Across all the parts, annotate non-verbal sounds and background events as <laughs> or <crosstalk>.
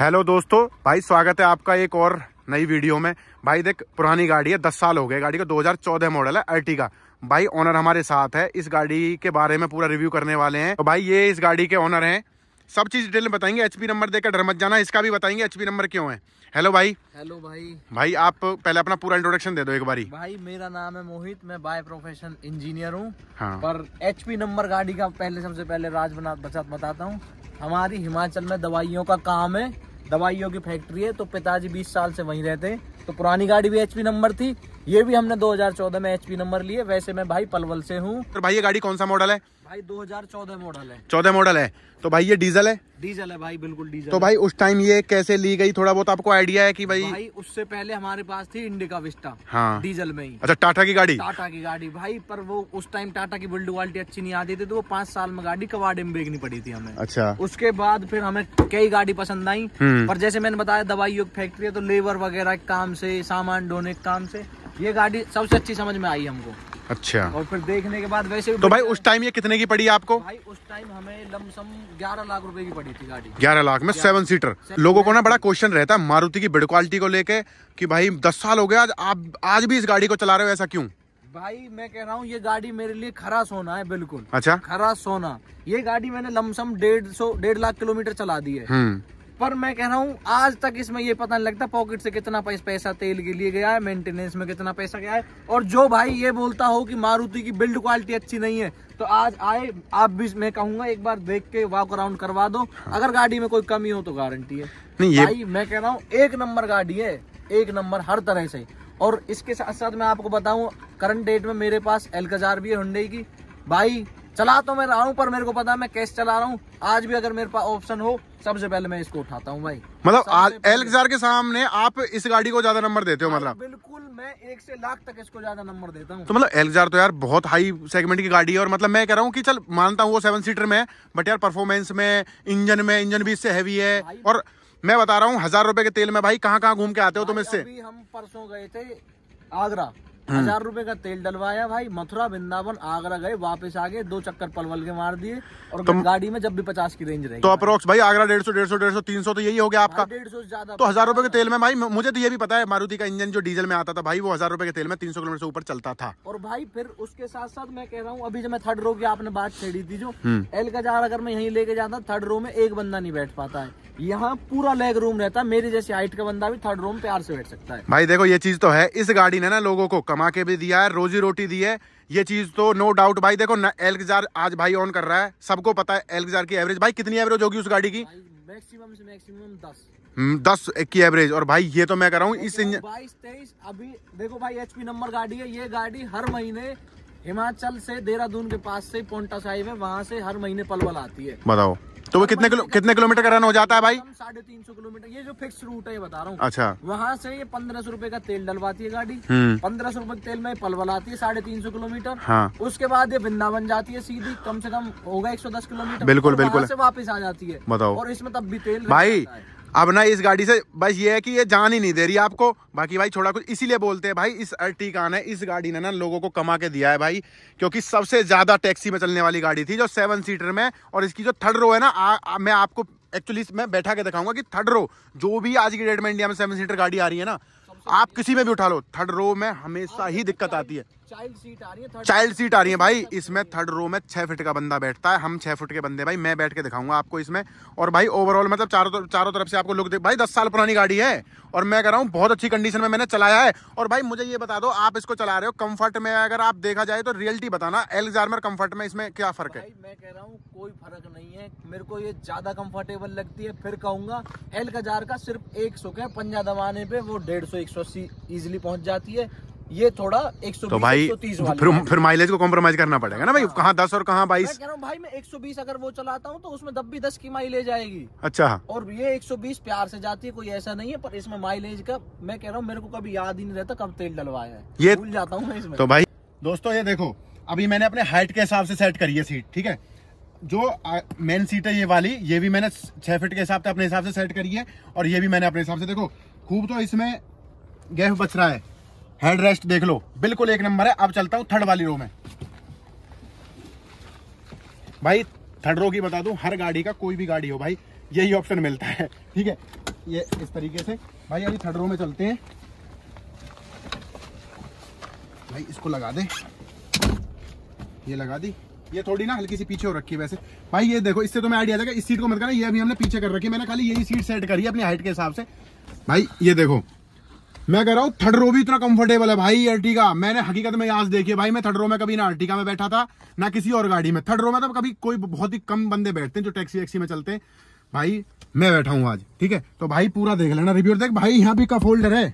Hello दोस्तों भाई स्वागत है आपका एक और नई वीडियो में भाई देख पुरानी गाड़ी है दस साल हो गए गाड़ी का दो हजार चौदह मॉडल है का भाई ओनर हमारे साथ है इस गाड़ी के बारे में पूरा रिव्यू करने वाले हैं तो भाई ये इस गाड़ी के ओनर हैं सब चीज़ डिटेल बताएंगे एचपी नंबर देकर डर मत जाना इसका भी बताएंगे एचपी नंबर क्यों है हेलो भाई हेलो भाई भाई आप पहले अपना पूरा इंट्रोडक्शन दे दो एक बारी भाई मेरा नाम है मोहित मैं बाय प्रोफेशन इंजीनियर हूँ हाँ। पर एचपी नंबर गाड़ी का पहले सबसे पहले राज बना बताता हूँ हमारी हिमाचल में दवाइयों का काम है दवाइयों की फैक्ट्री है तो पिताजी बीस साल से वहीं रहते हैं तो पुरानी गाड़ी भी एचपी नंबर थी ये भी हमने 2014 में एचपी नंबर लिए वैसे मैं भाई पलवल से हूँ तो भाई ये गाड़ी कौन सा मॉडल है भाई 2014 मॉडल है चौदह मॉडल है तो भाई ये डीजल है डीजल है भाई बिल्कुल डीजल तो भाई उस टाइम ये कैसे ली गई थोड़ा बहुत आपको आइडिया है कि भाई भाई उससे पहले हमारे पास थी इंडिका विस्टा हाँ डीजल में ही अच्छा टाटा की गाड़ी टाटा की गाड़ी भाई पर वो उस टाइम टाटा की बिल्ड क्वालिटी अच्छी नहीं आती थी तो वो पांच साल में गाड़ी कबाड़े में बेचनी पड़ी थी हमें अच्छा उसके बाद फिर हमें कई गाड़ी पसंद आई हम्म। पर जैसे मैंने बताया दवाई युग फैक्ट्री है तो लेबर वगैरह काम से सामान ढोने के काम से ये गाड़ी सबसे अच्छी समझ में आई हमको अच्छा और फिर देखने के बाद वैसे तो भाई उस टाइम ये कितने की पड़ी आपको भाई उस टाइम हमें लमसम 11 लाख रुपए की पड़ी थी गाड़ी ग्यारह लाख में सेवन सीटर लोगों को ना बड़ा क्वेश्चन रहता है मारुति की बिल्ड क्वालिटी को लेके कि भाई दस साल हो गया आज आप आज भी इस गाड़ी को चला रहे हो ऐसा क्यूँ भाई मैं कह रहा हूँ ये गाड़ी मेरे लिए खरा सोना है बिल्कुल अच्छा खरा सोना ये गाड़ी मैंने लमसम डेढ़ सौ डेढ़ लाख किलोमीटर चला दी है हम्म। पर मैं कह रहा हूँ आज तक इसमें ये पता नहीं लगता पॉकेट से कितना पैसा तेल के लिए गया है मेंटेनेंस में कितना पैसा गया है और जो भाई ये बोलता हो कि मारुति की बिल्ड क्वालिटी अच्छी नहीं है तो आज आए आप भी मैं कहूंगा एक बार देख के वॉक अराउंड करवा दो अगर गाड़ी में कोई कमी हो तो गारंटी है नहीं ये... भाई मैं कह रहा हूँ एक नंबर गाड़ी है एक नंबर हर तरह से और इसके साथ साथ मैं आपको बताऊँ करंट डेट में मेरे पास एलकजार भी है हुंडई की भाई चला तो मैं रहा हूँ पर मेरे को पता मैं कैश चला रहा हूँ आज भी अगर मेरे पास ऑप्शन हो सबसे पहले मैं इसको उठाता हूँ भाई मतलब एलेक्सार के सामने आप इस गाड़ी को ज्यादा नंबर देते हो हाँ, मतलब बिल्कुल मैं एक से लाख तक इसको ज्यादा नंबर देता हूँ तो मतलब एलेक्सार तो यार बहुत हाई सेगमेंट की गाड़ी है और मतलब मैं कह रहा हूँ की चल मानता हूँ वो सेवन सीटर में बट यार परफॉर्मेंस में इंजन में इंजन भी इससे हैवी है और मैं बता रहा हूँ हजार रुपए के तेल में भाई कहाँ कहाँ घूम के आते हो तुम इससे हम परसों गए थे आगरा हम्म। हजार रुपए का तेल डलवाया भाई मथुरा वृंदावन आगरा गए वापस आ गए दो चक्कर पलवल के मार दिए और तो, गाड़ी में जब भी पचास की रेंज रही तो अप्रोक्स भाई आगरा डेढ़ सौ डेढ़ सौ डेढ़ सौ तीन सौ तो यही हो गया आपका हाँ, डेढ़ सौ ज्यादा तो हजार रुपए के तेल में भाई मुझे तो ये भी पता है मारुति का इंजन जो डीजल में आता था भाई वो हजार रुपए के तेल में तीन सौ किलोमीटर से ऊपर चलता था और भाई फिर उसके साथ साथ मैं कह रहा हूँ अभी जब मैं थर्ड रो की आपने बात छेड़ी थी जो एल का जार अगर मैं यही लेके जाता थर्ड रो में एक बंदा नहीं बैठ पाता है यहाँ पूरा लेग रूम रहता है मेरे जैसे हाइट का बंदा भी थर्ड रूम प्यार से बैठ सकता है भाई देखो ये चीज तो है इस गाड़ी ने ना लोगों को कमा के भी दिया है रोजी रोटी दी है ये चीज़ तो नो डाउट भाई देखो ना आज भाई ऑन कर रहा है सबको पता है एल्गजार की एवरेज भाई कितनी एवरेज होगी उस गाड़ी की मैक्सिमम से मैक्सिमम दस हम्म, दस की एवरेज और भाई ये तो मैं कर रहा हूँ इस इंजन बाईस तेईस अभी देखो भाई एचपी नंबर गाड़ी है ये गाड़ी हर महीने हिमाचल से देहरादून के पास से पोन्टा साहिब है वहाँ से हर महीने पलवल आती है बताओ तो वो कितने किलो कितने किलोमीटर का रन हो जाता है भाई साढ़े तीन सौ किलोमीटर ये जो फिक्स रूट है ये बता रहा हूँ अच्छा वहाँ से ये पंद्रह सौ रूपये का तेल डलवाती है गाड़ी हम्म। पंद्रह सौ रूपये तेल में पलवल आती है साढ़े तीन सौ किलोमीटर हाँ। उसके बाद ये वृंदावन जाती है सीधी कम से कम होगा एक सौ दस किलोमीटर बिल्कुल बिल्कुल वापस आ जाती है बताओ और इसमें तब भी तेल भाई अब ना इस गाड़ी से बस ये है कि ये जान ही नहीं दे रही आपको बाकी भाई छोड़ा कुछ इसीलिए बोलते हैं भाई इस अर्टिका ने इस गाड़ी ने ना लोगों को कमा के दिया है भाई क्योंकि सबसे ज़्यादा टैक्सी में चलने वाली गाड़ी थी जो सेवन सीटर में और इसकी जो थर्ड रो है ना आ, आ, मैं आपको एक्चुअली मैं बैठा के दिखाऊंगा कि थर्ड रो जो भी आज की डेट में इंडिया में सेवन सीटर गाड़ी आ रही है ना आप किसी में भी उठा लो थर्ड रो में हमेशा ही दिक्कत आती है चाइल्ड सीट आ रही है भाई इसमें थर्ड रो में छह फिट का बंदा बैठता है हम छह फुट के बंदे भाई मैं बैठ के दिखाऊंगा आपको इसमें और भाई ओवरऑल मतलब चारों चारों तरफ से आपको लुक दे भाई दस साल पुरानी गाड़ी है और मैं कह रहा हूँ बहुत अच्छी कंडीशन में मैंने चलाया है और भाई मुझे ये बता दो आप इसको चला रहे हो कम्फर्ट में अगर आप देखा जाए तो रियलिटी बताना में कम्फर्ट में इसमें क्या फ़र्क है मैं कह रहा हूँ कोई फर्क नहीं है मेरे को ये ज़्यादा कम्फर्टेबल लगती है फिर कहूंगा एल का सिर्फ एक सौ है पंजा दबाने पर वो डेढ़ सौ एक सौ ईजिली पहुंच जाती है ये थोड़ा एक सौ तो भाई फिर फिर माइलेज को कॉम्प्रोमाइज करना पड़ेगा ना भाई हाँ। कहाँ दस और कहाँ बाईस भाई मैं एक सौ बीस अगर वो चलाता हूँ तो उसमें दब भी दस की माइलेज आएगी अच्छा और ये एक सौ बीस प्यार से जाती है कोई ऐसा नहीं है पर इसमें माइलेज का मैं कह रहा हूँ मेरे को कभी याद ही नहीं रहता कब तेल डलवाया है ये भूल जाता हूँ इसमें तो भाई दोस्तों ये देखो अभी मैंने अपने हाइट के हिसाब से सेट करी है सीट ठीक है जो मेन सीट है ये वाली ये भी मैंने छह फीट के हिसाब से अपने हिसाब से सेट करी है और ये भी मैंने अपने हिसाब से देखो खूब तो इसमें गैप बच रहा है हेड रेस्ट देख लो बिल्कुल एक नंबर है अब चलता हूँ थर्ड वाली रो में भाई थर्ड रो की बता दू हर गाड़ी का कोई भी गाड़ी हो भाई यही ऑप्शन मिलता है ठीक है ये इस तरीके से भाई अभी थर्ड रो में चलते हैं भाई इसको लगा दे ये लगा दी ये थोड़ी ना हल्की सी पीछे हो रखी है वैसे भाई ये देखो इससे तो मैं आइडिया था इस सीट को मत करना ये अभी हमने पीछे कर रखी है मैंने खाली यही सीट सेट करी है अपनी हाइट के हिसाब से भाई ये देखो मैं कह रहा हूँ थर्ड रो भी इतना कंफर्टेबल है भाई अर्टिका मैंने हकीकत में आज देखी भाई मैं थर्ड रो में कभी ना अर्टिका में बैठा था ना किसी और गाड़ी में थर्ड रो में तो कभी कोई बहुत ही कम बंदे बैठते हैं जो टैक्सी वैक्सी में चलते हैं भाई मैं बैठा हूँ आज ठीक है तो भाई पूरा देख लेना रिव्यू देख भाई यहाँ भी कप होल्डर है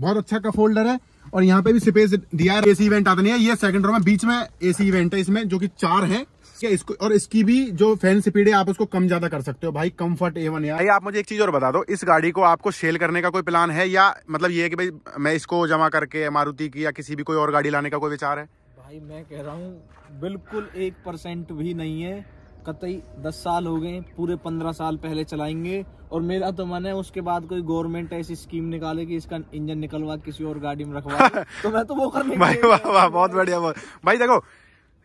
बहुत अच्छा कप होल्डर है और यहाँ पे भी स्पेस दिया एसी इवेंट आता नहीं है ये सेकंड रो में बीच में एसी इवेंट है इसमें जो कि चार है ठीक है इसको और इसकी भी जो फैन स्पीड है आप उसको कम ज्यादा कर सकते हो भाई कंफर्ट एवन यार भाई आप मुझे एक चीज और बता दो इस गाड़ी को आपको सेल करने का कोई प्लान है या मतलब ये है कि भाई मैं इसको जमा करके मारुति की या किसी भी कोई और गाड़ी लाने का कोई विचार है भाई मैं कह रहा हूँ बिल्कुल एक परसेंट भी नहीं है कतई दस साल हो गए पूरे पंद्रह साल पहले चलाएंगे और मेरा तो मन है उसके बाद कोई गवर्नमेंट ऐसी स्कीम निकाले कि इसका इंजन निकलवा किसी और गाड़ी में रखवा <laughs> तो मैं तो वो करने भाई वाह वाह बहुत बढ़िया भाई देखो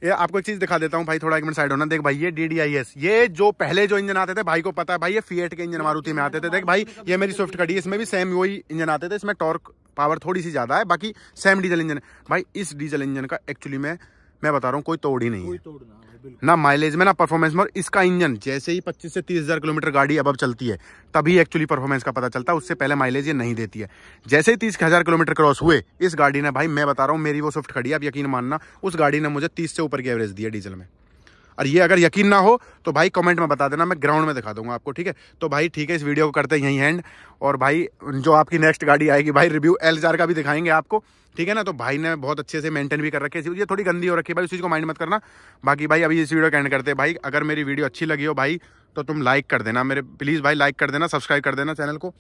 ये आपको एक चीज दिखा देता हूँ भाई थोड़ा एक मिनट साइड होना देख भाई ये डी ये जो पहले जो इंजन आते थे भाई को पता है भाई ये फीएट के इंजन मारुति में आते थे देख भाई ये मेरी स्विफ्ट कड़ी इसमें भी सेम वही इंजन आते थे इसमें टॉर्क पावर थोड़ी सी ज्यादा है बाकी सेम डीजल इंजन है भाई इस डीजल इंजन का एक्चुअली में मैं बता रहा हूँ कोई तोड़ ही नहीं है ना माइलेज में ना परफॉर्मेंस में और इसका इंजन जैसे ही 25 से 30000 किलोमीटर गाड़ी अब चलती है तभी एक्चुअली परफॉर्मेंस का पता चलता है उससे पहले माइलेज ये नहीं देती है जैसे ही तीस हज़ार किलोमीटर क्रॉस हुए इस गाड़ी ने भाई मैं बता रहा हूँ मेरी वो स्विफ्ट खड़ी है अब यकीन मानना उस गाड़ी ने मुझे तीस से ऊपर की एवरेज दिया डीजल में और ये अगर यकीन ना हो तो भाई कमेंट में बता देना मैं ग्राउंड में दिखा दूंगा आपको ठीक है तो भाई ठीक है इस वीडियो को करते हैं यहीं हैंड और भाई जो आपकी नेक्स्ट गाड़ी आएगी भाई रिव्यू एल का भी दिखाएंगे आपको ठीक है ना तो भाई ने बहुत अच्छे से मेंटेन भी कर रखे है ये थोड़ी गंदी हो रखी है भाई उस चीज़ को माइंड मत करना बाकी भाई अभी इस वीडियो को एंड करते हैं भाई अगर मेरी वीडियो अच्छी लगी हो भाई तो तुम लाइक कर देना मेरे प्लीज़ भाई लाइक कर देना सब्सक्राइब कर देना चैनल को